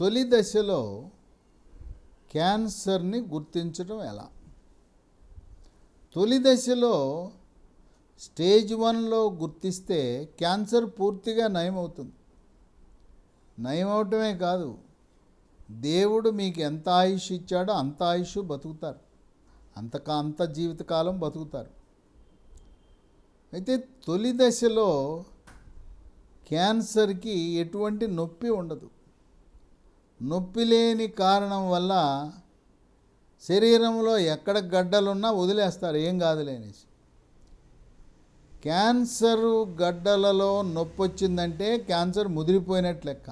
తొలి దశలో క్యాన్సర్ని గుర్తించడం ఎలా తొలి దశలో స్టేజ్ వన్లో గుర్తిస్తే క్యాన్సర్ పూర్తిగా నయమవుతుంది నయమవటమే కాదు దేవుడు మీకు ఎంత ఆయుష్ ఇచ్చాడో అంత ఆయుష్ బతుకుతారు అంత అంత జీవితకాలం బతుకుతారు అయితే తొలి దశలో క్యాన్సర్కి ఎటువంటి నొప్పి ఉండదు నొప్పి లేని కారణం వల్ల శరీరంలో ఎక్కడ గడ్డలున్నా వదిలేస్తారు ఏం కాదు లేనేసి క్యాన్సరు గడ్డలలో నొప్పి వచ్చిందంటే క్యాన్సర్ ముదిరిపోయినట్లు లెక్క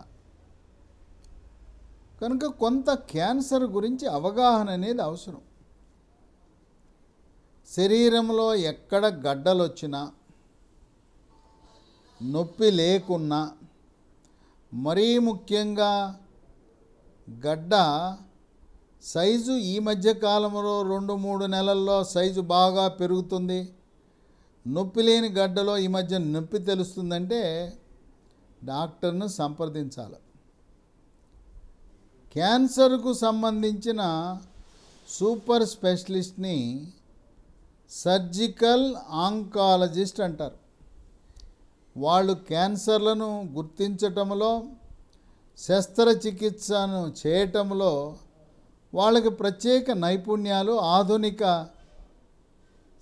కనుక కొంత క్యాన్సర్ గురించి అవగాహన అనేది అవసరం శరీరంలో ఎక్కడ గడ్డలు వచ్చినా నొప్పి లేకున్నా మరీ ముఖ్యంగా గడ్డ సైజు ఈ మధ్య కాలంలో రెండు మూడు నెలల్లో సైజు బాగా పెరుగుతుంది నొప్పి లేని గడ్డలో ఈ మధ్య నొప్పి తెలుస్తుందంటే డాక్టర్ను సంప్రదించాలి క్యాన్సర్కు సంబంధించిన సూపర్ స్పెషలిస్ట్ని సర్జికల్ ఆంకాలజిస్ట్ అంటారు వాళ్ళు క్యాన్సర్లను గుర్తించటంలో శస్త్రచికిత్సను చేయటంలో వాళ్ళకి ప్రత్యేక నైపుణ్యాలు ఆధునిక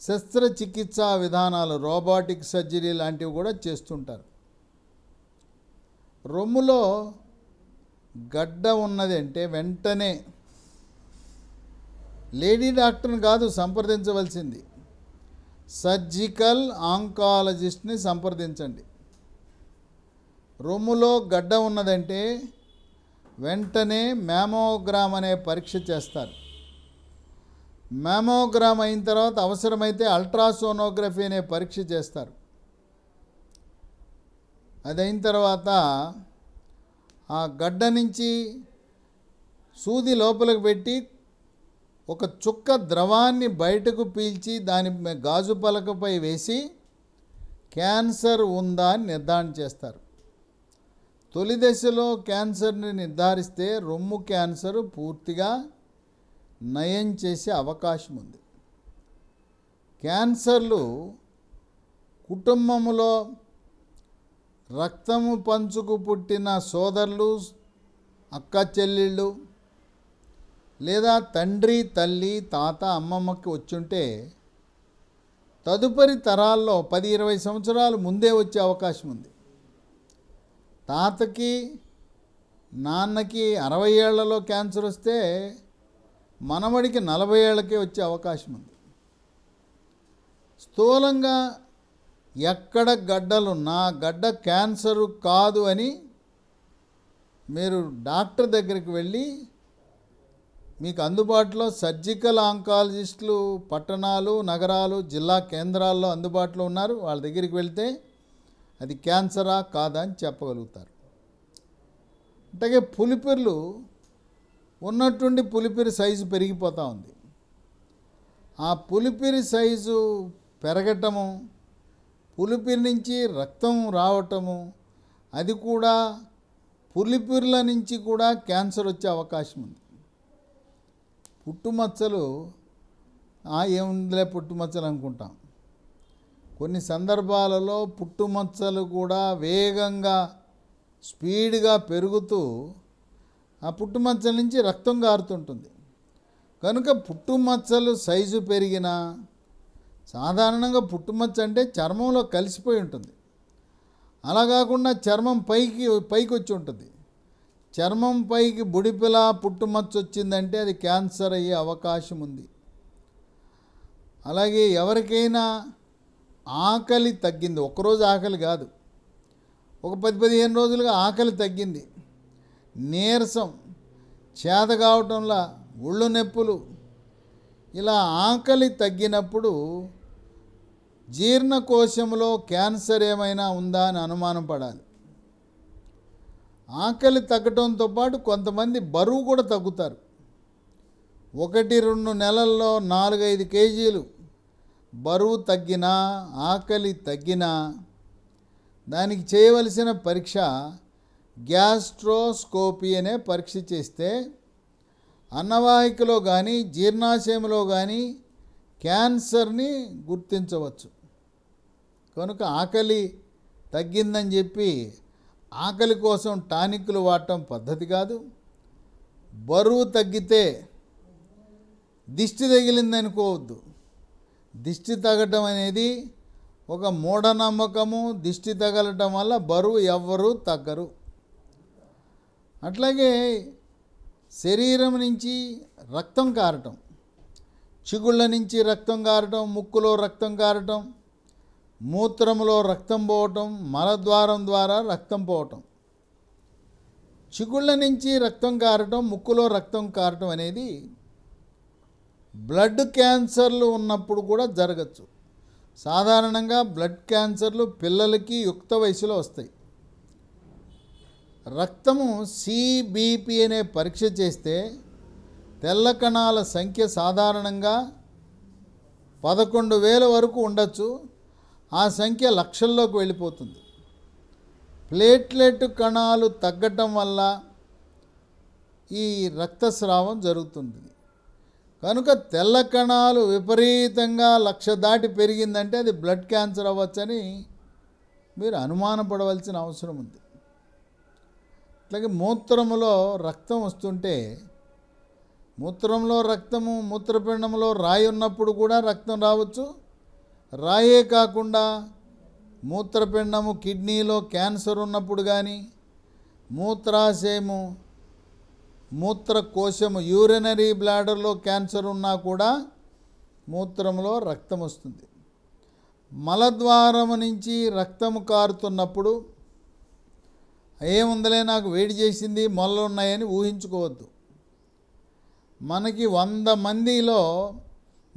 శస్త్రచికిత్సా విధానాలు రోబోటిక్ సర్జరీ లాంటివి కూడా చేస్తుంటారు రొమ్ములో గడ్డ ఉన్నది అంటే వెంటనే లేడీ డాక్టర్ని కాదు సంప్రదించవలసింది సర్జికల్ ఆంకాలజిస్ట్ని సంప్రదించండి రొమ్ములో గడ్డ ఉన్నదంటే వెంటనే మ్యామోగ్రామ్ అనే పరీక్ష చేస్తారు మ్యామోగ్రామ్ అయిన తర్వాత అవసరమైతే అల్ట్రాసోనోగ్రఫీ అనే పరీక్ష చేస్తారు అది అయిన తర్వాత ఆ గడ్డ నుంచి సూది లోపలికి పెట్టి ఒక చుక్క ద్రవాన్ని బయటకు పీల్చి దాని గాజు పలకపై వేసి క్యాన్సర్ ఉందా అని నిర్ధారణ చేస్తారు తొలి దశలో క్యాన్సర్ని నిర్ధారిస్తే రొమ్ము క్యాన్సర్ పూర్తిగా నయం చేసే అవకాశం ఉంది క్యాన్సర్లు కుటుంబంలో రక్తము పంచుకు పుట్టిన సోదరులు అక్క చెల్లెళ్ళు లేదా తండ్రి తల్లి తాత అమ్మమ్మకి వచ్చుంటే తదుపరి తరాల్లో పది ఇరవై సంవత్సరాలు ముందే వచ్చే అవకాశం ఉంది తాతకి నాన్నకి అరవై ఏళ్లలో క్యాన్సర్ వస్తే మనవడికి నలభై ఏళ్ళకే వచ్చే అవకాశం ఉంది స్థూలంగా ఎక్కడ గడ్డలు నా గడ్డ క్యాన్సరు కాదు అని మీరు డాక్టర్ దగ్గరికి వెళ్ళి మీకు అందుబాటులో సర్జికల్ ఆంకాలజిస్టులు పట్టణాలు నగరాలు జిల్లా కేంద్రాల్లో అందుబాటులో ఉన్నారు వాళ్ళ దగ్గరికి వెళ్తే అది క్యాన్సరా కాదా అని చెప్పగలుగుతారు అంటే పులిపిర్లు ఉన్నటువంటి పులిపిరి సైజు పెరిగిపోతూ ఉంది ఆ పులిపిరి సైజు పెరగటము పులిపిరి నుంచి రక్తం రావటము అది కూడా పులిపిర్ల నుంచి కూడా క్యాన్సర్ వచ్చే అవకాశం ఉంది పుట్టుమచ్చలు ఏముందిలే పుట్టుమచ్చలు అనుకుంటాం కొన్ని సందర్భాలలో పుట్టుమచ్చలు కూడా వేగంగా స్పీడ్గా పెరుగుతూ ఆ పుట్టుమచ్చల నుంచి రక్తం గారుతుంటుంది కనుక పుట్టుమచ్చలు సైజు పెరిగినా సాధారణంగా పుట్టుమచ్చ అంటే చర్మంలో కలిసిపోయి ఉంటుంది అలా కాకుండా చర్మం పైకి పైకి వచ్చి ఉంటుంది చర్మం పైకి బుడిపిలా పుట్టుమచ్చ వచ్చిందంటే అది క్యాన్సర్ అయ్యే అవకాశం ఉంది అలాగే ఎవరికైనా ఆకలి తగ్గింది ఒకరోజు ఆకలి కాదు ఒక పది పదిహేను రోజులుగా ఆకలి తగ్గింది నీరసం చేత కావటంలా ఒళ్ళు నొప్పులు ఇలా ఆకలి తగ్గినప్పుడు జీర్ణకోశంలో క్యాన్సర్ ఏమైనా ఉందా అని అనుమానం పడాలి ఆకలి తగ్గటంతో పాటు కొంతమంది బరువు కూడా తగ్గుతారు ఒకటి రెండు నెలల్లో నాలుగైదు కేజీలు బరువు తగ్గినా ఆకలి తగ్గినా దానికి చేయవలసిన పరీక్ష గ్యాస్ట్రోస్కోపీ అనే పరీక్ష చేస్తే అన్నవాహికలో కానీ జీర్ణాశయంలో కానీ క్యాన్సర్ని గుర్తించవచ్చు కనుక ఆకలి తగ్గిందని చెప్పి ఆకలి కోసం టానిక్లు వాడటం పద్ధతి కాదు బరువు తగ్గితే దిష్టి తగిలిందనుకోవద్దు దిష్టి తగ్గటం అనేది ఒక మూఢనమ్మకము దిష్టి తగలటం వల్ల బరువు ఎవ్వరూ తగ్గరు అట్లాగే శరీరం నుంచి రక్తం కారటం చిగుళ్ళ నుంచి రక్తం కారటం ముక్కులో రక్తం కారటం మూత్రములో రక్తం పోవటం మలద్వారం ద్వారా రక్తం పోవటం చిగుళ్ళ నుంచి రక్తం కారటం ముక్కులో రక్తం కారటం అనేది బ్లడ్ క్యాన్సర్లు ఉన్నప్పుడు కూడా జరగచ్చు సాధారణంగా బ్లడ్ క్యాన్సర్లు పిల్లలకి యుక్త వయసులో వస్తాయి రక్తము సిబిపి అనే పరీక్ష చేస్తే తెల్ల కణాల సంఖ్య సాధారణంగా పదకొండు వేల వరకు ఉండొచ్చు ఆ సంఖ్య లక్షల్లోకి వెళ్ళిపోతుంది ప్లేట్లెట్ కణాలు తగ్గటం వల్ల ఈ రక్తస్రావం జరుగుతుంది కనుక తెల్ల కణాలు విపరీతంగా లక్ష దాటి పెరిగిందంటే అది బ్లడ్ క్యాన్సర్ అవ్వచ్చని మీరు అనుమానపడవలసిన అవసరం ఉంది అట్లాగే మూత్రములో రక్తం వస్తుంటే మూత్రంలో రక్తము మూత్రపిండంలో రాయి ఉన్నప్పుడు కూడా రక్తం రావచ్చు రాయే కాకుండా మూత్రపిండము కిడ్నీలో క్యాన్సర్ ఉన్నప్పుడు కానీ మూత్రాశయము మూత్రకోశము యూరినరీ బ్లాడర్లో క్యాన్సర్ ఉన్నా కూడా మూత్రంలో రక్తం వస్తుంది మలద్వారము నుంచి రక్తము కారుతున్నప్పుడు ఏముందలే నాకు వేడి చేసింది మొలలు ఉన్నాయని ఊహించుకోవద్దు మనకి వంద మందిలో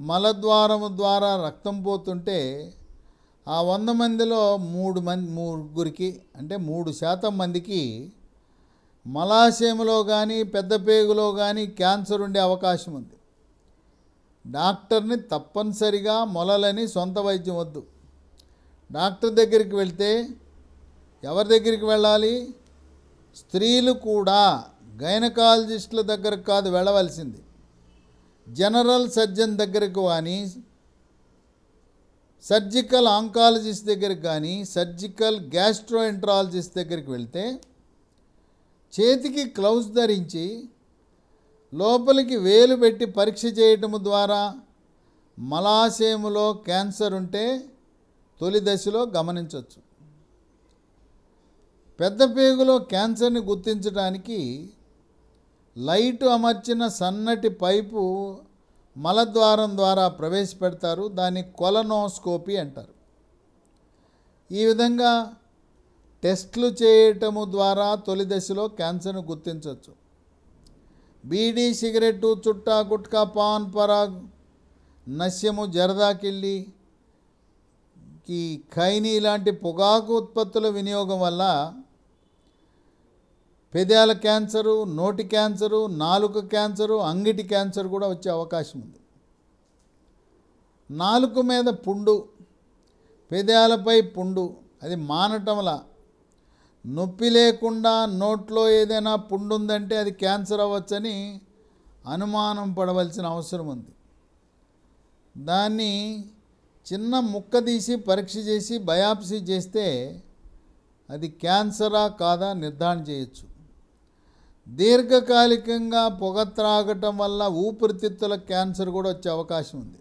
మలద్వారము ద్వారా రక్తం పోతుంటే ఆ వంద మందిలో మూడు మంది ముగ్గురికి అంటే మూడు శాతం మందికి మలాశయంలో కానీ పెద్ద పేగులో కానీ క్యాన్సర్ ఉండే అవకాశం ఉంది డాక్టర్ని తప్పనిసరిగా మొలలని సొంత వైద్యం వద్దు డాక్టర్ దగ్గరికి వెళ్తే ఎవరి దగ్గరికి వెళ్ళాలి స్త్రీలు కూడా గైనకాలజిస్టుల దగ్గరకు కాదు వెళ్ళవలసింది జనరల్ సర్జన్ దగ్గరకు కానీ సర్జికల్ ఆంకాలజిస్ట్ దగ్గరికి కానీ సర్జికల్ ఎంట్రాలజిస్ట్ దగ్గరికి వెళ్తే చేతికి గ్లౌజ్ ధరించి లోపలికి వేలు పెట్టి పరీక్ష చేయటము ద్వారా మలాశయములో క్యాన్సర్ ఉంటే తొలి దశలో గమనించవచ్చు పెద్ద పేగులో క్యాన్సర్ని గుర్తించడానికి లైట్ అమర్చిన సన్నటి పైపు మలద్వారం ద్వారా ప్రవేశపెడతారు దాన్ని కొలనోస్కోపీ అంటారు ఈ విధంగా టెస్టులు చేయటము ద్వారా తొలి దశలో క్యాన్సర్ను గుర్తించవచ్చు బీడీ సిగరెట్టు చుట్టా గుట్కా పాన్ పరాగ్ నశ్యము జరదాకిళ్ళి ఈ ఖైనీ లాంటి పొగాకు ఉత్పత్తుల వినియోగం వల్ల పెదాల క్యాన్సరు నోటి క్యాన్సరు నాలుక క్యాన్సరు అంగిటి క్యాన్సర్ కూడా వచ్చే అవకాశం ఉంది నాలుక మీద పుండు పెదాలపై పుండు అది మానటంలా నొప్పి లేకుండా నోట్లో ఏదైనా పుండు ఉందంటే అది క్యాన్సర్ అవ్వచ్చని అనుమానం పడవలసిన అవసరం ఉంది దాన్ని చిన్న ముక్క తీసి పరీక్ష చేసి బయాప్సీ చేస్తే అది క్యాన్సరా కాదా నిర్ధారణ చేయొచ్చు దీర్ఘకాలికంగా పొగ త్రాగటం వల్ల ఊపిరితిత్తుల క్యాన్సర్ కూడా వచ్చే అవకాశం ఉంది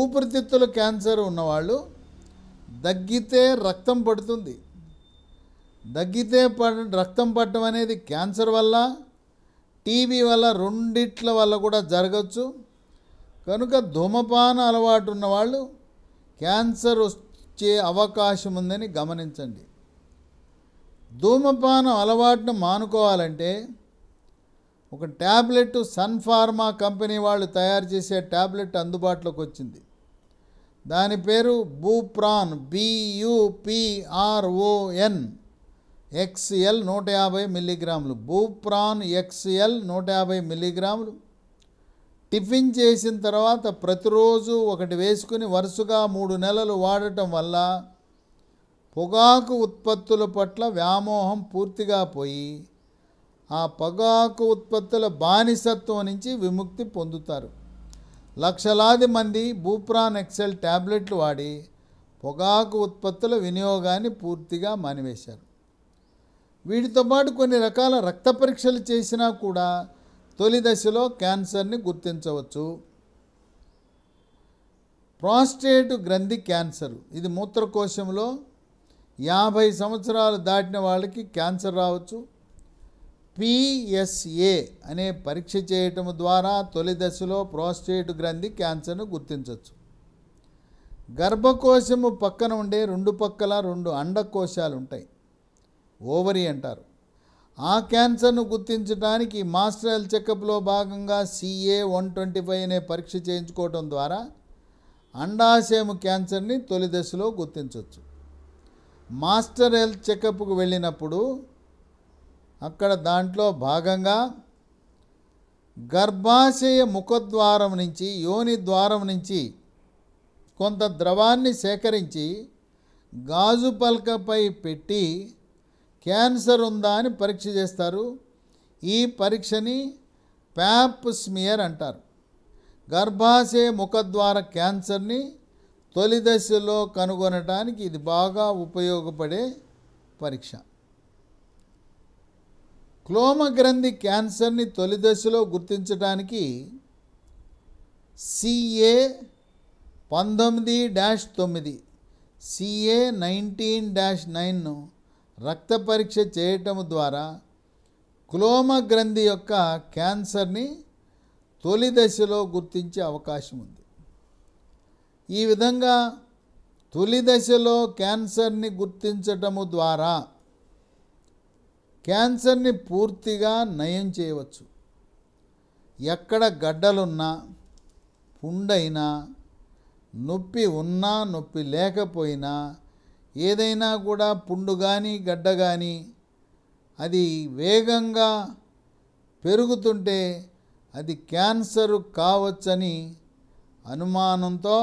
ఊపిరితిత్తుల క్యాన్సర్ ఉన్నవాళ్ళు దగ్గితే రక్తం పడుతుంది దగ్గితే రక్తం పట్టడం అనేది క్యాన్సర్ వల్ల టీబీ వల్ల రెండిట్ల వల్ల కూడా జరగచ్చు కనుక ధూమపాన అలవాటు ఉన్నవాళ్ళు క్యాన్సర్ వచ్చే అవకాశం ఉందని గమనించండి ధూమపానం అలవాటును మానుకోవాలంటే ఒక ట్యాబ్లెట్ సన్ ఫార్మా కంపెనీ వాళ్ళు తయారు చేసే ట్యాబ్లెట్ అందుబాటులోకి వచ్చింది దాని పేరు బూప్రాన్ బియుపిఆర్ఓఎన్ ఎక్స్ఎల్ నూట యాభై మిల్లీగ్రాములు బూప్రాన్ ఎక్స్ఎల్ నూట యాభై మిల్లీగ్రాములు టిఫిన్ చేసిన తర్వాత ప్రతిరోజు ఒకటి వేసుకుని వరుసగా మూడు నెలలు వాడటం వల్ల పొగాకు ఉత్పత్తుల పట్ల వ్యామోహం పూర్తిగా పోయి ఆ పొగాకు ఉత్పత్తుల బానిసత్వం నుంచి విముక్తి పొందుతారు లక్షలాది మంది బూప్రాన్ ఎక్సెల్ ట్యాబ్లెట్లు వాడి పొగాకు ఉత్పత్తుల వినియోగాన్ని పూర్తిగా మానివేశారు వీటితో పాటు కొన్ని రకాల రక్త పరీక్షలు చేసినా కూడా తొలి దశలో క్యాన్సర్ని గుర్తించవచ్చు ప్రాస్టేట్ గ్రంథి క్యాన్సర్ ఇది మూత్రకోశంలో యాభై సంవత్సరాలు దాటిన వాళ్ళకి క్యాన్సర్ రావచ్చు పిఎస్ఏ అనే పరీక్ష చేయటం ద్వారా తొలి దశలో ప్రోస్టేట్ గ్రంథి క్యాన్సర్ను గుర్తించవచ్చు గర్భకోశము పక్కన ఉండే రెండు పక్కల రెండు అండకోశాలు ఉంటాయి ఓవరీ అంటారు ఆ క్యాన్సర్ను గుర్తించడానికి హెల్త్ చెకప్లో భాగంగా సిఏ వన్ ట్వంటీ ఫైవ్ అనే పరీక్ష చేయించుకోవడం ద్వారా అండాశయము క్యాన్సర్ని తొలి దశలో గుర్తించవచ్చు మాస్టర్ హెల్త్ చెకప్కు వెళ్ళినప్పుడు అక్కడ దాంట్లో భాగంగా గర్భాశయ ముఖద్వారం నుంచి యోని ద్వారం నుంచి కొంత ద్రవాన్ని సేకరించి గాజు పలకపై పెట్టి క్యాన్సర్ ఉందా అని పరీక్ష చేస్తారు ఈ పరీక్షని ప్యాప్ స్మియర్ అంటారు గర్భాశయ ముఖద్వార క్యాన్సర్ని తొలి దశలో కనుగొనటానికి ఇది బాగా ఉపయోగపడే పరీక్ష క్లోమగ్రంథి క్యాన్సర్ని తొలి దశలో గుర్తించడానికి సిఏ పంతొమ్మిది డాష్ తొమ్మిది సిఏ నైన్టీన్ డాష్ నైన్ను రక్త పరీక్ష చేయటం ద్వారా క్లోమ గ్రంథి యొక్క క్యాన్సర్ని తొలి దశలో గుర్తించే అవకాశం ఉంది ఈ విధంగా తొలి దశలో క్యాన్సర్ని గుర్తించటము ద్వారా క్యాన్సర్ని పూర్తిగా నయం చేయవచ్చు ఎక్కడ గడ్డలున్నా పుండైనా నొప్పి ఉన్నా నొప్పి లేకపోయినా ఏదైనా కూడా పుండు కానీ గడ్డ కానీ అది వేగంగా పెరుగుతుంటే అది క్యాన్సర్ కావచ్చని అనుమానంతో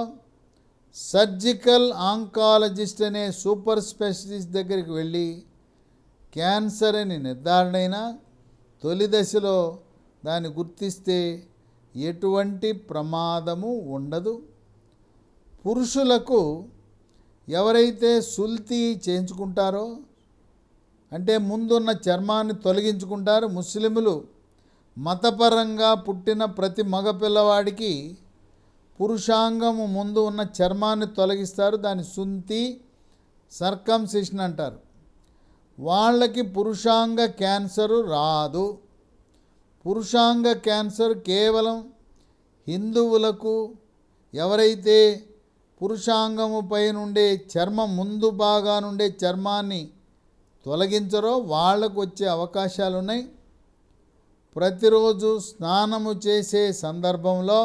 సర్జికల్ ఆంకాలజిస్ట్ అనే సూపర్ స్పెషలిస్ట్ దగ్గరికి వెళ్ళి క్యాన్సర్ అని నిర్ధారణైనా తొలి దశలో దాన్ని గుర్తిస్తే ఎటువంటి ప్రమాదము ఉండదు పురుషులకు ఎవరైతే సుల్తి చేయించుకుంటారో అంటే ముందున్న చర్మాన్ని తొలగించుకుంటారు ముస్లిములు మతపరంగా పుట్టిన ప్రతి మగపిల్లవాడికి పురుషాంగము ముందు ఉన్న చర్మాన్ని తొలగిస్తారు దాని సుంతి సర్కంసిషన్ అంటారు వాళ్ళకి పురుషాంగ క్యాన్సరు రాదు పురుషాంగ క్యాన్సర్ కేవలం హిందువులకు ఎవరైతే పురుషాంగముపై నుండే చర్మం ముందు బాగా నుండే చర్మాన్ని తొలగించరో వాళ్లకు వచ్చే అవకాశాలున్నాయి ప్రతిరోజు స్నానము చేసే సందర్భంలో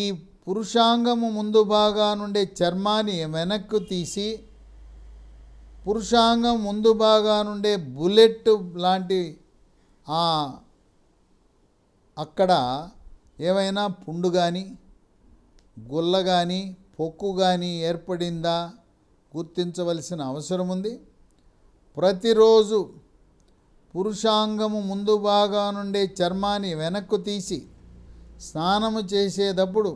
ఈ పురుషాంగము ముందు బాగా నుండే చర్మాన్ని వెనక్కు తీసి పురుషాంగం ముందు బాగా నుండే బుల్లెట్ లాంటి అక్కడ ఏవైనా పుండు కానీ గుల్ల కానీ పొక్కు కానీ ఏర్పడిందా గుర్తించవలసిన అవసరం ఉంది ప్రతిరోజు పురుషాంగము ముందు భాగం నుండే చర్మాన్ని వెనక్కు తీసి స్నానము చేసేటప్పుడు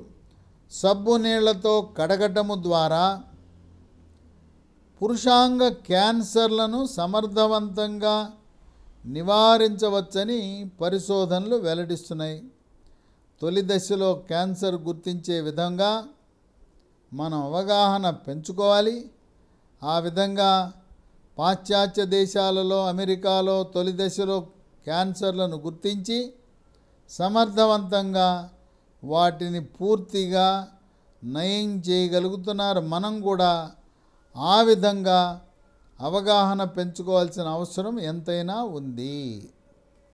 సబ్బు నీళ్లతో కడగటము ద్వారా పురుషాంగ క్యాన్సర్లను సమర్థవంతంగా నివారించవచ్చని పరిశోధనలు వెల్లడిస్తున్నాయి తొలి దశలో క్యాన్సర్ గుర్తించే విధంగా మనం అవగాహన పెంచుకోవాలి ఆ విధంగా పాశ్చాత్య దేశాలలో అమెరికాలో తొలి దశలో క్యాన్సర్లను గుర్తించి సమర్థవంతంగా వాటిని పూర్తిగా నయం చేయగలుగుతున్నారు మనం కూడా ఆ విధంగా అవగాహన పెంచుకోవాల్సిన అవసరం ఎంతైనా ఉంది